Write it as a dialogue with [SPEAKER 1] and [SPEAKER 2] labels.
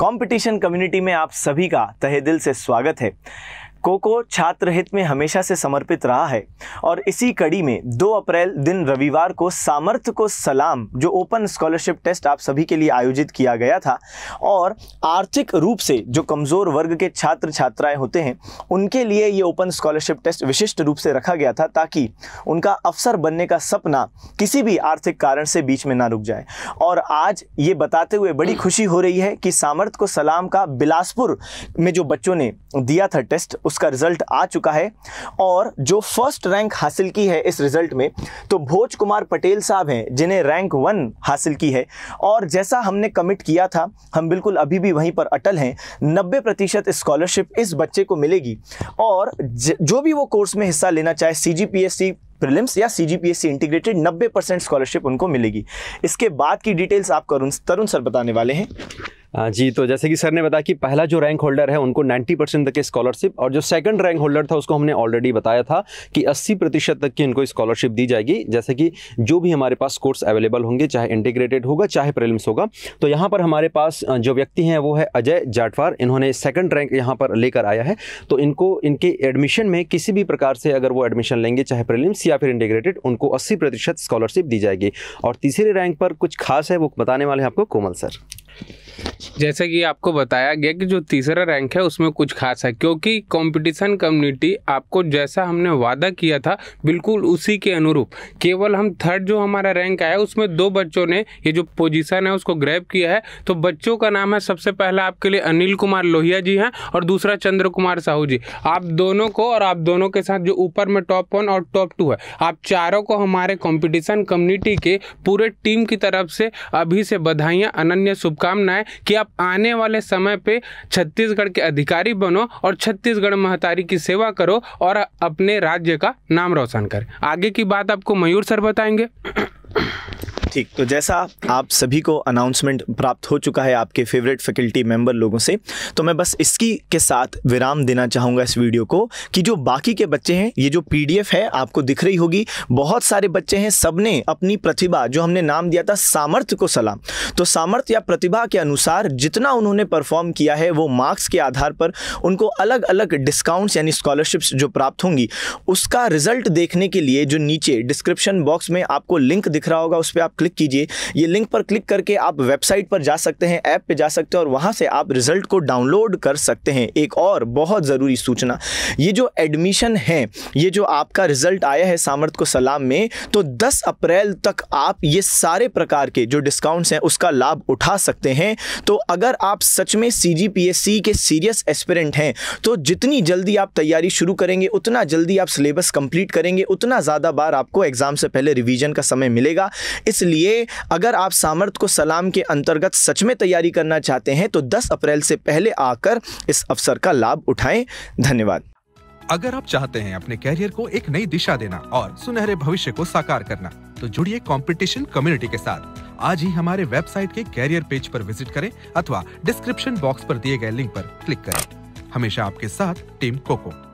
[SPEAKER 1] competition community में आप सभी का तहे दिल से स्वागत है कोको छात्र हित में हमेशा से समर्पित रहा है और इसी कड़ी में 2 अप्रैल दिन रविवार को सामर्थ को सलाम जो ओपन स्कॉलरशिप टेस्ट आप सभी के लिए आयोजित किया गया था और आर्थिक रूप से जो कमज़ोर वर्ग के छात्र छात्राएं होते हैं उनके लिए ये ओपन स्कॉलरशिप टेस्ट विशिष्ट रूप से रखा गया था ताकि उनका अफसर बनने का सपना किसी भी आर्थिक कारण से बीच में ना रुक जाए और आज ये बताते हुए बड़ी खुशी हो रही है कि सामर्थ को सलाम का बिलासपुर में जो बच्चों ने दिया था टेस्ट उसका रिजल्ट आ चुका है और जो फर्स्ट रैंक हासिल की है इस रिजल्ट में तो भोज कुमार पटेल साहब हैं जिन्हें रैंक वन हासिल की है और जैसा हमने कमिट किया था हम बिल्कुल अभी भी वहीं पर अटल हैं नब्बे प्रतिशत स्कॉलरशिप इस बच्चे को मिलेगी और जो भी वो कोर्स में हिस्सा लेना चाहे C G P S C prelims या C G P S C integrated नब्बे परसेंट स्कॉलरशिप उनको मिलेगी इसके बाद की डिटेल्स करुण तरुण सर बताने वाले हैं हाँ जी तो जैसे कि सर ने बताया कि पहला जो रैंक होल्डर है उनको 90 परसेंट तक की
[SPEAKER 2] स्कॉलरशिप और जो सेकंड रैंक होल्डर था उसको हमने ऑलरेडी बताया था कि 80 प्रतिशत तक की इनको स्कॉलरशिप दी जाएगी जैसे कि जो भी हमारे पास कोर्स अवेलेबल होंगे चाहे इंटीग्रेटेड होगा चाहे प्रिलिम्स होगा तो यहाँ पर हमारे पास जो व्यक्ति हैं वो है अजय जाटवार इन्होंने सेकेंड रैंक यहाँ पर लेकर आया है तो इनको इनके एडमिशन में किसी भी प्रकार से अगर वो एडमिशन लेंगे चाहे प्रिलिम्स या फिर इंटीग्रेटेड उनको अस्सी स्कॉलरशिप दी जाएगी और तीसरे रैंक पर कुछ खास है वो बताने वाले हैं आपको कोमल सर
[SPEAKER 3] जैसे कि आपको बताया गया कि जो तीसरा रैंक है उसमें कुछ खास है क्योंकि कंपटीशन कम्युनिटी आपको जैसा हमने वादा किया था बिल्कुल उसी के अनुरूप केवल हम थर्ड जो हमारा रैंक आया उसमें दो बच्चों ने ये जो पोजीशन है उसको ग्रैब किया है तो बच्चों का नाम है सबसे पहला आपके लिए अनिल कुमार लोहिया जी हैं और दूसरा चंद्र कुमार साहू जी आप दोनों को और आप दोनों के साथ जो ऊपर में टॉप वन और टॉप टू है आप चारों को हमारे कॉम्पिटिशन कम्युनिटी के पूरे टीम की तरफ से अभी से बधाइयाँ अनन्य शुभकामनाएं कि आप आप आने वाले समय पे छत्तीसगढ़ के अधिकारी बनो और छत्तीसगढ़ महतारी की सेवा करो और अपने राज्य का नाम रोशन करें आगे की बात आपको मयूर सर बताएंगे
[SPEAKER 1] ठीक तो जैसा आप सभी को अनाउंसमेंट प्राप्त हो चुका है आपके फेवरेट फैकल्टी मेंबर लोगों से तो मैं बस इसकी के साथ विराम देना चाहूँगा इस वीडियो को कि जो बाकी के बच्चे हैं ये जो पीडीएफ है आपको दिख रही होगी बहुत सारे बच्चे हैं सब ने अपनी प्रतिभा जो हमने नाम दिया था सामर्थ्य को सलाम तो सामर्थ्य या प्रतिभा के अनुसार जितना उन्होंने परफॉर्म किया है वो मार्क्स के आधार पर उनको अलग अलग डिस्काउंट्स यानी स्कॉलरशिप्स जो प्राप्त होंगी उसका रिजल्ट देखने के लिए जो नीचे डिस्क्रिप्शन बॉक्स में आपको लिंक दिख रहा होगा उस पर आप क्लिक कीजिए ये लिंक पर क्लिक करके आप वेबसाइट पर जा सकते हैं ऐप पर जा सकते हैं और वहाँ से आप रिजल्ट को डाउनलोड कर सकते हैं एक और बहुत ज़रूरी सूचना ये जो एडमिशन है ये जो आपका रिजल्ट आया है सामर्थ को सलाम में तो 10 अप्रैल तक आप ये सारे प्रकार के जो डिस्काउंट्स हैं उसका लाभ उठा सकते हैं तो अगर आप सच में सी के सीरियस एस्पिरेंट हैं तो जितनी जल्दी आप तैयारी शुरू करेंगे उतना जल्दी आप सिलेबस कंप्लीट करेंगे उतना ज़्यादा बार आपको एग्ज़ाम से पहले रिवीजन का समय मिलेगा इस इसलिए अगर आप सामर्थ को सलाम के अंतर्गत सच में तैयारी करना चाहते हैं तो 10 अप्रैल से पहले आकर इस अवसर का लाभ उठाएं धन्यवाद
[SPEAKER 2] अगर आप चाहते हैं अपने कैरियर को एक नई दिशा देना और सुनहरे भविष्य को साकार करना तो जुड़िए कंपटीशन कम्युनिटी के साथ आज ही हमारे वेबसाइट के कैरियर पेज पर विजिट करें अथवा डिस्क्रिप्शन बॉक्स पर दिए गए लिंक पर क्लिक करें हमेशा आपके साथ टीम कोको